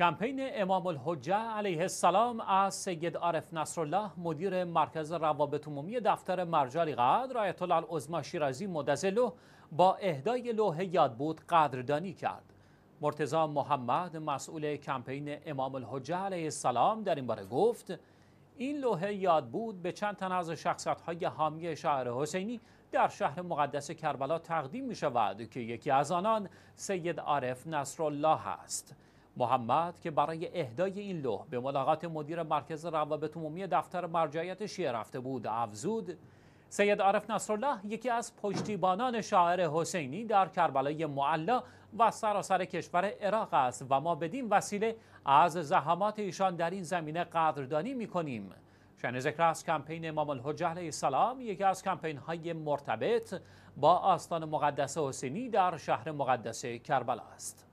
کمپین امام الحجه علیه السلام از سید عارف نصرالله مدیر مرکز روابط عمومی دفتر مرجع قدر آیت الله ازما شیرازی مدزلو با اهدای لوح یاد بود قدردانی کرد مرتضا محمد مسئول کمپین امام الحجه علیه السلام در این باره گفت این لوحه یاد بود به چند تن از شخصت های حامی شهر حسینی در شهر مقدس کربلا تقدیم می شود که یکی از آنان سید عارف نصرالله است. محمد که برای اهدای این لوح به ملاقات مدیر مرکز روابط عمومی دفتر مرجعیت شیعه رفته بود افزود سید عارف نصرالله یکی از پشتیبانان شاعر حسینی در کربلای معلا و سراسر کشور عراق است و ما بدین وسیله از زحمات ایشان در این زمینه قدردانی می کنیم. شن ذکر از کمپین امام الحجه علیه السلام یکی از کمپین های مرتبط با آستان مقدس حسینی در شهر مقدس کربلا است.